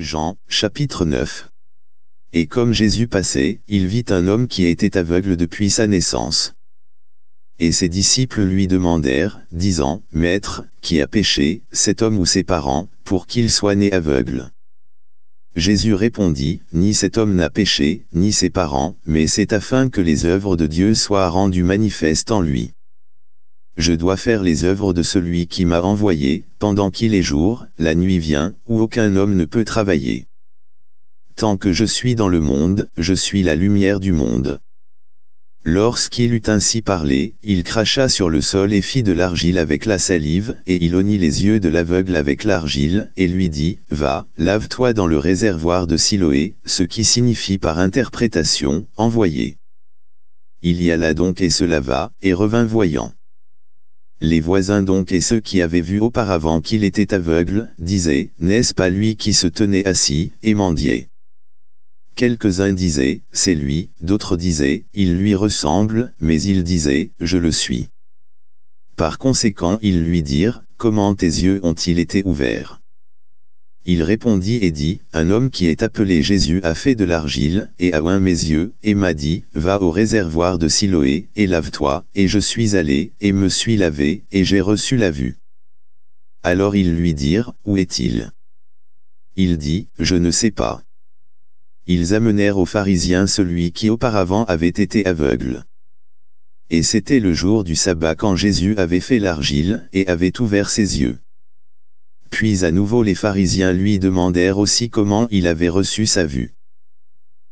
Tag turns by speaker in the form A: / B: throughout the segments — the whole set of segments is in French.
A: Jean, chapitre 9. Et comme Jésus passait, il vit un homme qui était aveugle depuis sa naissance. Et ses disciples lui demandèrent, disant, Maître, qui a péché, cet homme ou ses parents, pour qu'il soit né aveugle Jésus répondit, Ni cet homme n'a péché, ni ses parents, mais c'est afin que les œuvres de Dieu soient rendues manifestes en lui je dois faire les œuvres de celui qui m'a envoyé, pendant qu'il est jour, la nuit vient, où aucun homme ne peut travailler. Tant que je suis dans le monde, je suis la lumière du monde. Lorsqu'il eut ainsi parlé, il cracha sur le sol et fit de l'argile avec la salive, et il honit les yeux de l'aveugle avec l'argile, et lui dit, « Va, lave-toi dans le réservoir de Siloé », ce qui signifie par interprétation, « envoyé ». Il y alla donc et se lava, et revint voyant. Les voisins donc et ceux qui avaient vu auparavant qu'il était aveugle, disaient, n'est-ce pas lui qui se tenait assis, et mendiait Quelques-uns disaient, c'est lui, d'autres disaient, il lui ressemble, mais il disait, je le suis. Par conséquent ils lui dirent, comment tes yeux ont-ils été ouverts il répondit et dit, Un homme qui est appelé Jésus a fait de l'argile, et a oint mes yeux, et m'a dit, Va au réservoir de Siloé, et lave-toi, et je suis allé, et me suis lavé, et j'ai reçu la vue. Alors ils lui dirent, Où est-il Il dit, Je ne sais pas. Ils amenèrent aux pharisiens celui qui auparavant avait été aveugle. Et c'était le jour du sabbat quand Jésus avait fait l'argile, et avait ouvert ses yeux. Puis à nouveau les pharisiens lui demandèrent aussi comment il avait reçu sa vue.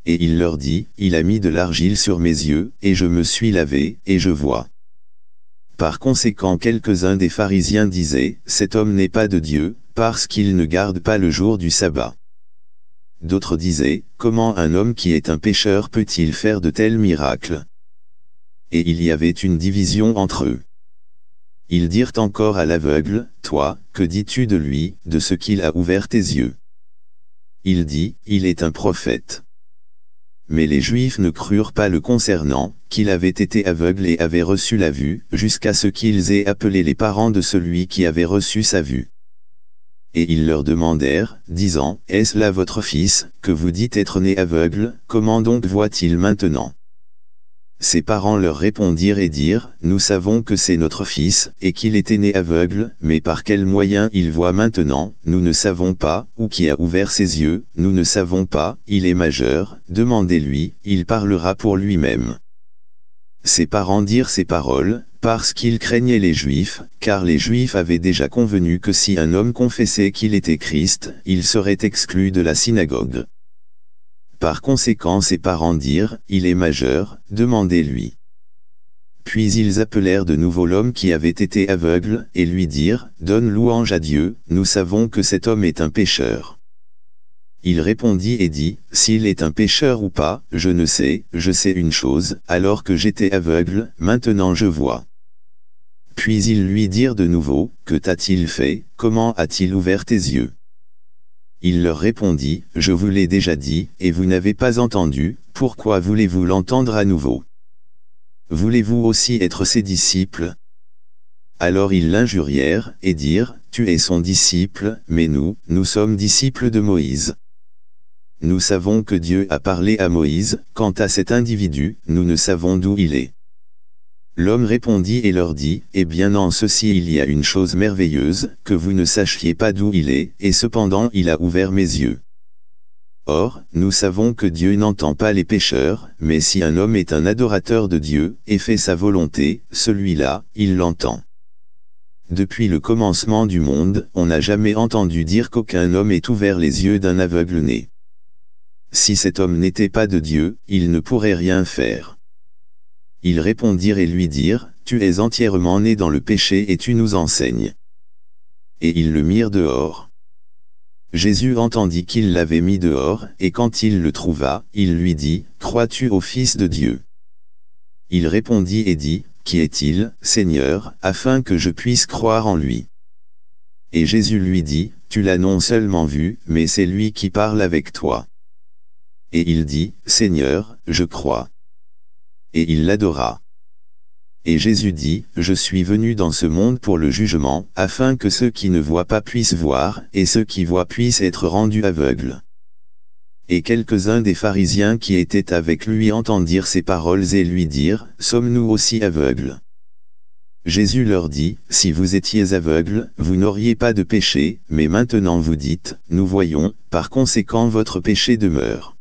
A: Et il leur dit, Il a mis de l'argile sur mes yeux, et je me suis lavé, et je vois. Par conséquent quelques-uns des pharisiens disaient, Cet homme n'est pas de Dieu, parce qu'il ne garde pas le jour du sabbat. D'autres disaient, Comment un homme qui est un pécheur peut-il faire de tels miracles Et il y avait une division entre eux. Ils dirent encore à l'aveugle, Toi, que dis-tu de lui, de ce qu'il a ouvert tes yeux Il dit, Il est un prophète. Mais les Juifs ne crurent pas le concernant, qu'il avait été aveugle et avait reçu la vue, jusqu'à ce qu'ils aient appelé les parents de celui qui avait reçu sa vue. Et ils leur demandèrent, disant, Est-ce là votre fils, que vous dites être né aveugle, comment donc voit-il maintenant ses parents leur répondirent et dirent, « Nous savons que c'est notre fils, et qu'il était né aveugle, mais par quel moyen il voit maintenant, nous ne savons pas, ou qui a ouvert ses yeux, nous ne savons pas, il est majeur, demandez-lui, il parlera pour lui-même. » Ses parents dirent ces paroles, parce qu'ils craignaient les Juifs, car les Juifs avaient déjà convenu que si un homme confessait qu'il était Christ, il serait exclu de la synagogue. Par conséquent ses parents dirent, il est majeur, demandez-lui. Puis ils appelèrent de nouveau l'homme qui avait été aveugle, et lui dirent, donne louange à Dieu, nous savons que cet homme est un pécheur. Il répondit et dit, s'il est un pécheur ou pas, je ne sais, je sais une chose, alors que j'étais aveugle, maintenant je vois. Puis ils lui dirent de nouveau, que t'a-t-il fait, comment a-t-il ouvert tes yeux il leur répondit, Je vous l'ai déjà dit, et vous n'avez pas entendu, pourquoi voulez-vous l'entendre à nouveau Voulez-vous aussi être ses disciples Alors ils l'injurièrent, et dirent, Tu es son disciple, mais nous, nous sommes disciples de Moïse. Nous savons que Dieu a parlé à Moïse, quant à cet individu, nous ne savons d'où il est. L'homme répondit et leur dit, Eh bien en ceci il y a une chose merveilleuse, que vous ne sachiez pas d'où il est, et cependant il a ouvert mes yeux. Or, nous savons que Dieu n'entend pas les pécheurs, mais si un homme est un adorateur de Dieu, et fait sa volonté, celui-là, il l'entend. Depuis le commencement du monde, on n'a jamais entendu dire qu'aucun homme ait ouvert les yeux d'un aveugle né. Si cet homme n'était pas de Dieu, il ne pourrait rien faire. Ils répondirent et lui dirent, Tu es entièrement né dans le péché et tu nous enseignes. Et ils le mirent dehors. Jésus entendit qu'il l'avait mis dehors, et quand il le trouva, il lui dit, Crois-tu au Fils de Dieu Il répondit et dit, Qui est-il, Seigneur, afin que je puisse croire en lui Et Jésus lui dit, Tu l'as non seulement vu, mais c'est lui qui parle avec toi. Et il dit, Seigneur, je crois et il l'adora. Et Jésus dit, Je suis venu dans ce monde pour le jugement, afin que ceux qui ne voient pas puissent voir, et ceux qui voient puissent être rendus aveugles. Et quelques-uns des pharisiens qui étaient avec lui entendirent ces paroles et lui dirent, Sommes-nous aussi aveugles Jésus leur dit, Si vous étiez aveugles, vous n'auriez pas de péché, mais maintenant vous dites, Nous voyons, par conséquent votre péché demeure.